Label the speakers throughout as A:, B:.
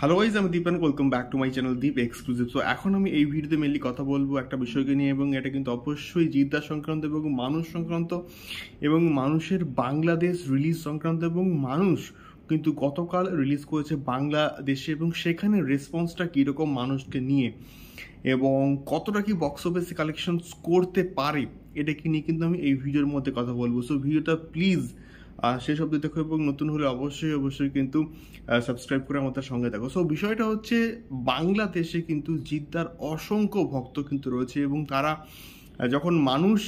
A: hello guys আমি Deep welcome back to my channel Deep exclusive so এখন আমি এই ভিডিওতে মেনলি কথা বলবো একটা বিষয়কে নিয়ে এবং এটা কিন্তু অবশ্যই জিদ্দা সংক্রান্ত এবং মানুষ সংক্রান্ত এবং মানুষের বাংলাদেশ রিলিজ সংক্রান্ত এবং মানুষ কিন্তু গতকাল রিলিজ করেছে বাংলাদেশে এবং সেখানে রেসপন্সটা কীরকম মানুষকে নিয়ে এবং কতটা কি বক্স অফিসে কালেকশন করতে পারে এটা কি নিয়ে কিন্তু আমি এই ভিডিওর মধ্যে কথা বলবো সো ভিডিওটা প্লিজ সেই শব্দ দেখো এবং নতুন হলে অবশ্যই অবশ্যই কিন্তু সাবস্ক্রাইব করে আমাদের সঙ্গে দেখো সো বিষয়টা হচ্ছে বাংলাদেশে কিন্তু জিদ্দার অসংখ্য ভক্ত কিন্তু রয়েছে এবং তারা যখন মানুষ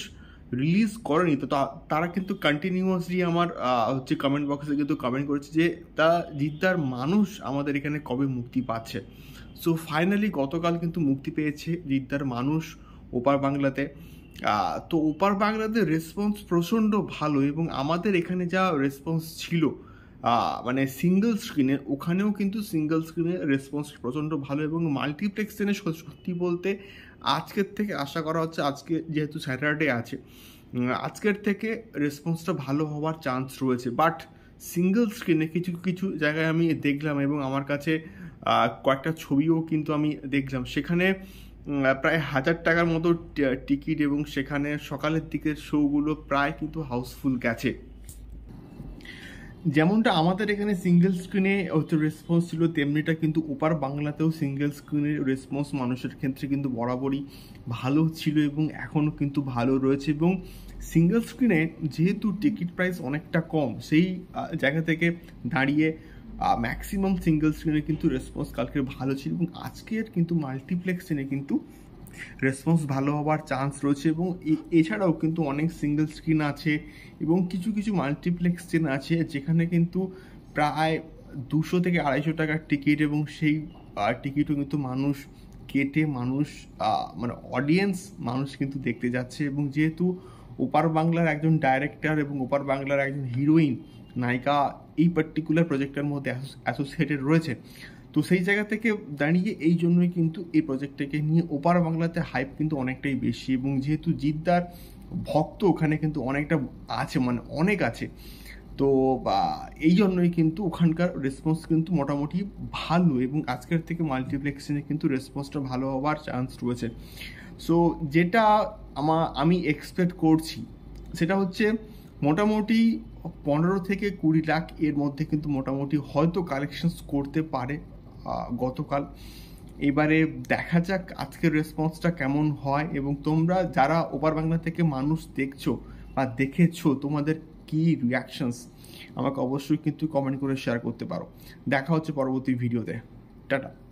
A: রিলিজ করেনি তো তারা কিন্তু কন্টিনিউয়াসলি আমার হচ্ছে কমেন্ট বক্সে কিন্তু কমেন্ট করেছে যে তা জিদ্দার মানুষ আমাদের এখানে কবে মুক্তি পাচ্ছে সো ফাইনালি গতকাল কিন্তু মুক্তি পেয়েছে জিদ্দার মানুষ ওপার বাংলাতে তো ওপার বাংলাতে রেসপন্স প্রচণ্ড ভালো এবং আমাদের এখানে যা রেসপন্স ছিল মানে সিঙ্গেল স্ক্রিনে ওখানেও কিন্তু সিঙ্গল স্ক্রিনে রেসপন্স প্রচণ্ড ভালো এবং মাল্টিপ্লেক্সেনে সত্যি বলতে আজকের থেকে আশা করা হচ্ছে আজকে যেহেতু স্যাটারডে আছে আজকের থেকে রেসপন্সটা ভালো হওয়ার চান্স রয়েছে বাট সিঙ্গেল স্ক্রিনে কিছু কিছু জায়গায় আমি দেখলাম এবং আমার কাছে কয়েকটা ছবিও কিন্তু আমি দেখলাম সেখানে প্রায় হাজার টাকার মতো টিকিট এবং সেখানে সকালের দিকের শোগুলো প্রায় কিন্তু হাউসফুল গেছে যেমনটা আমাদের এখানে সিঙ্গেল স্ক্রিনে হচ্ছে রেসপন্স ছিল তেমনিটা কিন্তু ওপার বাংলাতেও সিঙ্গেল স্ক্রিনের রেসপন্স মানুষের ক্ষেত্রে কিন্তু বরাবরই ভালো ছিল এবং এখনও কিন্তু ভালো রয়েছে এবং সিঙ্গেল স্ক্রিনে যেহেতু টিকিট প্রাইস অনেকটা কম সেই জায়গা থেকে দাঁড়িয়ে ম্যাক্সিমাম সিঙ্গেল স্ক্রিনে কিন্তু রেসপন্স কালকের ভালো ছিল এবং আজকের কিন্তু মাল্টিপ্লেক্স স্ক্রিনে কিন্তু রেসপন্স ভালো হওয়ার চান্স রয়েছে এবং এছাড়াও কিন্তু অনেক সিঙ্গেল স্ক্রিন আছে এবং কিছু কিছু মাল্টিপ্লেক্স স্ক্রিন আছে যেখানে কিন্তু প্রায় দুশো থেকে আড়াইশো টাকার টিকিট এবং সেই টিকিটও কিন্তু মানুষ কেটে মানুষ মানে অডিয়েন্স মানুষ কিন্তু দেখতে যাচ্ছে এবং যেহেতু ওপার বাংলার একজন ডাইরেক্টর এবং ওপার বাংলার একজন হিরোইন নায়িকা এই পার্টিকুলার প্রজেক্টের মধ্যে অ্যাসোসিয়েটেড রয়েছে তো সেই জায়গা থেকে দাঁড়িয়ে এই জন্যই কিন্তু এই প্রজেক্টটাকে নিয়ে ওপার বাংলাতে হাইপ কিন্তু অনেকটাই বেশি এবং যেহেতু জিদ্দার ভক্ত ওখানে কিন্তু অনেকটা আছে মানে অনেক আছে তো এই জন্যই কিন্তু ওখানকার রেসপন্স কিন্তু মোটামুটি ভালো এবং আজকের থেকে মাল্টিপ্লেক্সিনে কিন্তু রেসপন্সটা ভালো হওয়ার চান্স রয়েছে সো যেটা আমা আমি এক্সপেক্ট করছি সেটা হচ্ছে মোটামুটি পনেরো থেকে কুড়ি লাখ এর মধ্যে কিন্তু মোটামুটি হয়তো কালেকশনস করতে পারে গতকাল এবারে দেখা যাক আজকের রেসপন্সটা কেমন হয় এবং তোমরা যারা ওপার বাংলা থেকে মানুষ দেখছো বা দেখেছো তোমাদের কি রিয়াকশনস আমাকে অবশ্যই কিন্তু কমেন্ট করে শেয়ার করতে পারো দেখা হচ্ছে পরবর্তী ভিডিওতে টাটা